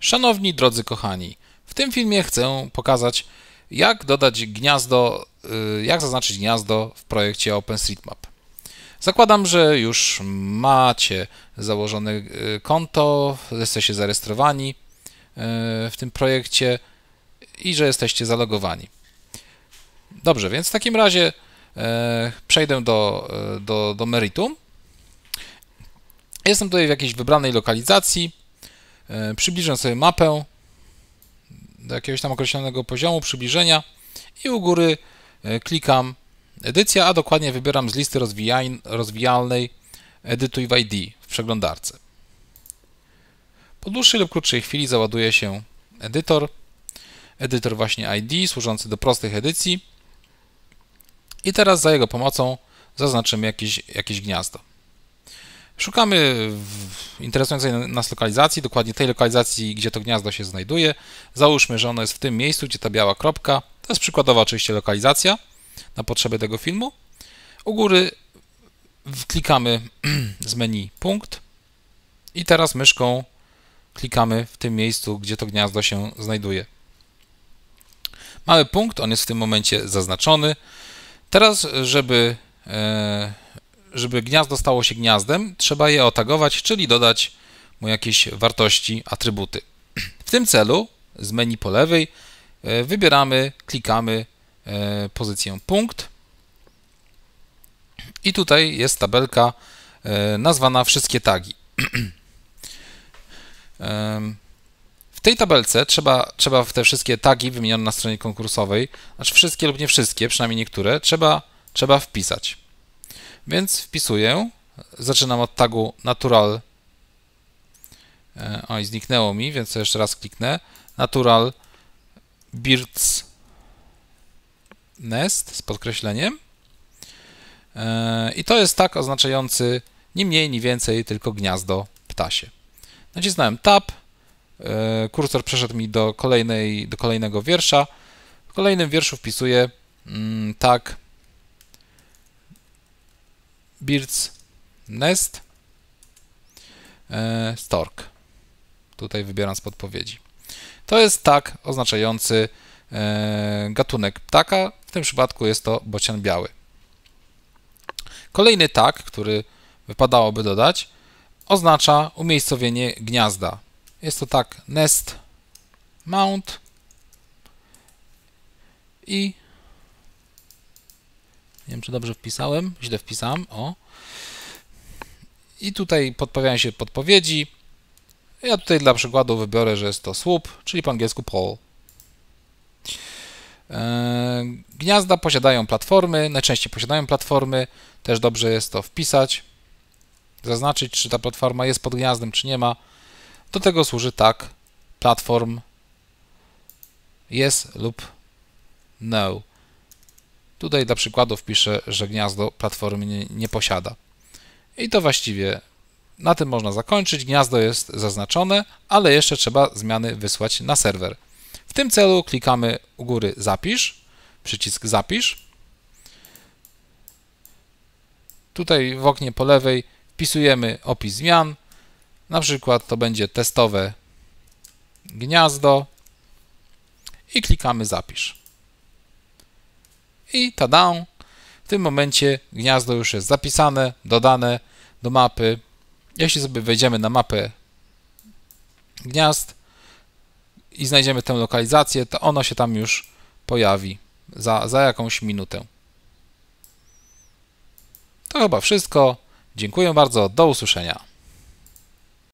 Szanowni drodzy kochani, w tym filmie chcę pokazać, jak dodać gniazdo, y, jak zaznaczyć gniazdo w projekcie OpenStreetMap. Zakładam, że już macie założone y, konto, jesteście zarejestrowani y, w tym projekcie i że jesteście zalogowani. Dobrze, więc w takim razie przejdę do, do, do meritum. Jestem tutaj w jakiejś wybranej lokalizacji E, przybliżam sobie mapę do jakiegoś tam określonego poziomu przybliżenia i u góry e, klikam edycja, a dokładnie wybieram z listy rozwijalnej edytuj w ID w przeglądarce. Po dłuższej lub krótszej chwili załaduje się edytor, edytor właśnie ID służący do prostych edycji i teraz za jego pomocą zaznaczymy jakieś, jakieś gniazdo. Szukamy w interesującej nas lokalizacji, dokładnie tej lokalizacji, gdzie to gniazdo się znajduje. Załóżmy, że ono jest w tym miejscu, gdzie ta biała kropka. To jest przykładowa oczywiście lokalizacja na potrzeby tego filmu. U góry klikamy z menu punkt i teraz myszką klikamy w tym miejscu, gdzie to gniazdo się znajduje. Mamy punkt, on jest w tym momencie zaznaczony. Teraz, żeby e, żeby gniazdo stało się gniazdem, trzeba je otagować, czyli dodać mu jakieś wartości, atrybuty. W tym celu z menu po lewej e, wybieramy, klikamy e, pozycję punkt i tutaj jest tabelka e, nazwana wszystkie tagi. W tej tabelce trzeba, trzeba te wszystkie tagi wymienione na stronie konkursowej, znaczy wszystkie lub nie wszystkie, przynajmniej niektóre, trzeba, trzeba wpisać. Więc wpisuję, zaczynam od tagu natural, e, oj zniknęło mi, więc jeszcze raz kliknę, natural birds nest z podkreśleniem e, i to jest tak oznaczający nie mniej, nie więcej, tylko gniazdo ptasie. Nacisnąłem tab, e, kursor przeszedł mi do, kolejnej, do kolejnego wiersza. W kolejnym wierszu wpisuję mm, tak Birds Nest e, Stork. Tutaj wybieram z podpowiedzi. To jest tak oznaczający e, gatunek ptaka. W tym przypadku jest to bocian biały. Kolejny tak, który wypadałoby dodać, oznacza umiejscowienie gniazda. Jest to tak nest mount i nie wiem, czy dobrze wpisałem. Źle wpisałem. O. I tutaj podpowiadają się podpowiedzi. Ja tutaj dla przykładu wybiorę, że jest to słup, czyli po angielsku pole. E, gniazda posiadają platformy, najczęściej posiadają platformy, też dobrze jest to wpisać, zaznaczyć, czy ta platforma jest pod gniazdem, czy nie ma. Do tego służy tak, platform jest lub no. Tutaj dla przykładu wpiszę, że gniazdo platformy nie, nie posiada. I to właściwie na tym można zakończyć. Gniazdo jest zaznaczone, ale jeszcze trzeba zmiany wysłać na serwer. W tym celu klikamy u góry zapisz, przycisk zapisz. Tutaj w oknie po lewej wpisujemy opis zmian. Na przykład to będzie testowe gniazdo i klikamy zapisz i tada! W tym momencie gniazdo już jest zapisane, dodane do mapy. Jeśli sobie wejdziemy na mapę gniazd i znajdziemy tę lokalizację, to ono się tam już pojawi za, za jakąś minutę. To chyba wszystko. Dziękuję bardzo, do usłyszenia.